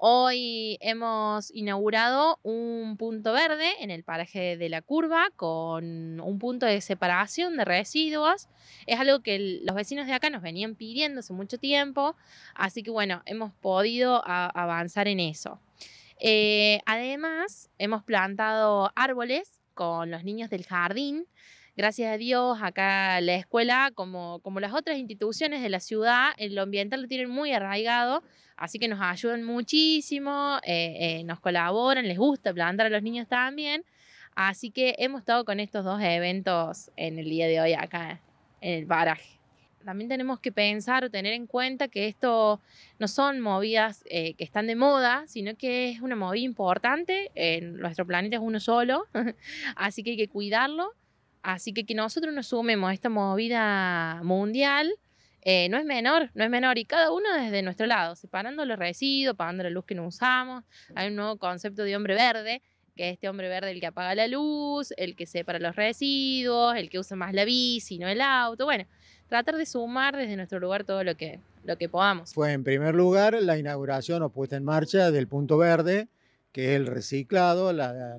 Hoy hemos inaugurado un punto verde en el paraje de la curva con un punto de separación de residuos. Es algo que los vecinos de acá nos venían pidiendo hace mucho tiempo, así que bueno, hemos podido avanzar en eso. Eh, además, hemos plantado árboles con los niños del jardín Gracias a Dios, acá la escuela, como, como las otras instituciones de la ciudad, en lo ambiental lo tienen muy arraigado, así que nos ayudan muchísimo, eh, eh, nos colaboran, les gusta plantar a los niños también. Así que hemos estado con estos dos eventos en el día de hoy acá en el baraje. también tenemos que pensar o tener en cuenta que esto no son movidas eh, que están de moda, sino que es una movida importante. En nuestro planeta es uno solo, así que hay que cuidarlo. Así que que nosotros nos sumemos a esta movida mundial eh, no es menor, no es menor. Y cada uno desde nuestro lado, separando los residuos, pagando la luz que no usamos. Hay un nuevo concepto de hombre verde, que es este hombre verde el que apaga la luz, el que separa los residuos, el que usa más la bici, no el auto. Bueno, tratar de sumar desde nuestro lugar todo lo que, lo que podamos. Fue en primer lugar la inauguración o puesta en marcha del Punto Verde que es el reciclado, la,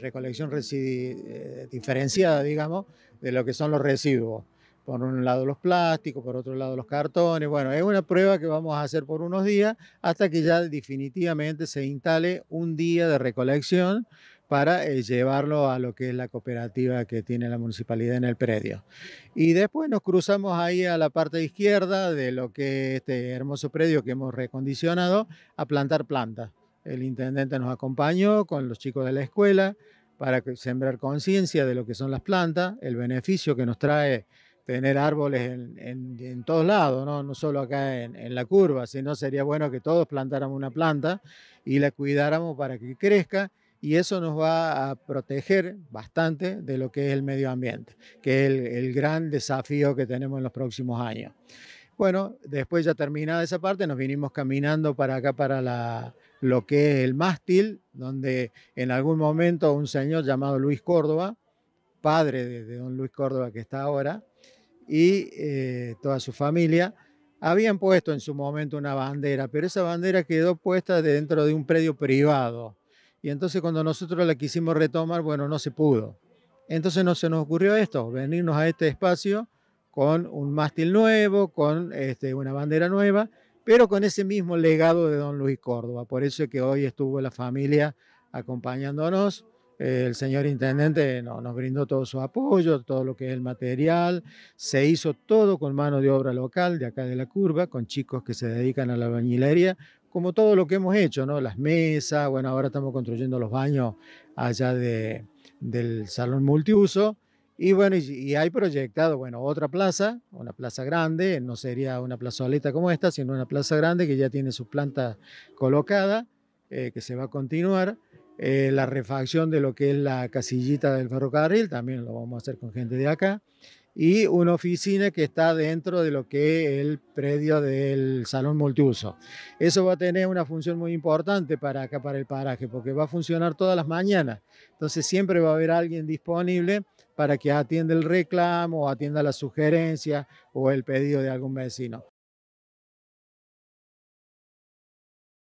recolección eh, diferenciada, digamos, de lo que son los residuos. Por un lado los plásticos, por otro lado los cartones. Bueno, es una prueba que vamos a hacer por unos días hasta que ya definitivamente se instale un día de recolección para eh, llevarlo a lo que es la cooperativa que tiene la municipalidad en el predio. Y después nos cruzamos ahí a la parte izquierda de lo que este hermoso predio que hemos recondicionado a plantar plantas. El intendente nos acompañó con los chicos de la escuela para sembrar conciencia de lo que son las plantas, el beneficio que nos trae tener árboles en, todos lados, ¿no? solo acá en, la curva, sino sería bueno que todos plantáramos una planta y la cuidáramos para que crezca y eso nos va a proteger bastante de lo que es el medio ambiente, que es el gran desafío que tenemos en los próximos años. Bueno, después ya terminada esa parte, nos vinimos caminando para acá, para la, lo que es el mástil, donde en algún momento un señor llamado Luis Córdoba, padre de, don Luis Córdoba que está ahora, y eh, toda su familia, habían puesto en su momento una bandera, pero esa bandera quedó puesta dentro de un predio privado. Y entonces cuando nosotros la quisimos retomar, bueno, no se pudo. Entonces no se nos ocurrió esto, venirnos a este espacio con un mástil nuevo, con este, una bandera nueva pero con ese mismo legado de don Luis Córdoba. Por eso es que hoy estuvo la familia acompañándonos. El señor intendente nos brindó todo su apoyo, todo lo que es el material. Se hizo todo con mano de obra local de acá de la curva, con chicos que se dedican a la bañilería, como todo lo que hemos hecho, ¿no? Las mesas, bueno, ahora estamos construyendo los baños allá del salón multiuso. Y bueno, y, hay proyectado, bueno, otra plaza, una plaza grande, no sería una plazoleta como esta, sino una plaza grande que ya tiene su planta colocada, eh, que se va a continuar. Eh, la refacción de lo que es la casillita del ferrocarril, también lo vamos a hacer con gente de acá. Y una oficina que está dentro de lo que es el predio del salón multiuso. Eso va a tener una función muy importante para acá, para el paraje, porque va a funcionar todas las mañanas. Entonces siempre va a haber alguien disponible para que atienda el reclamo, atienda la sugerencia o el pedido de algún vecino.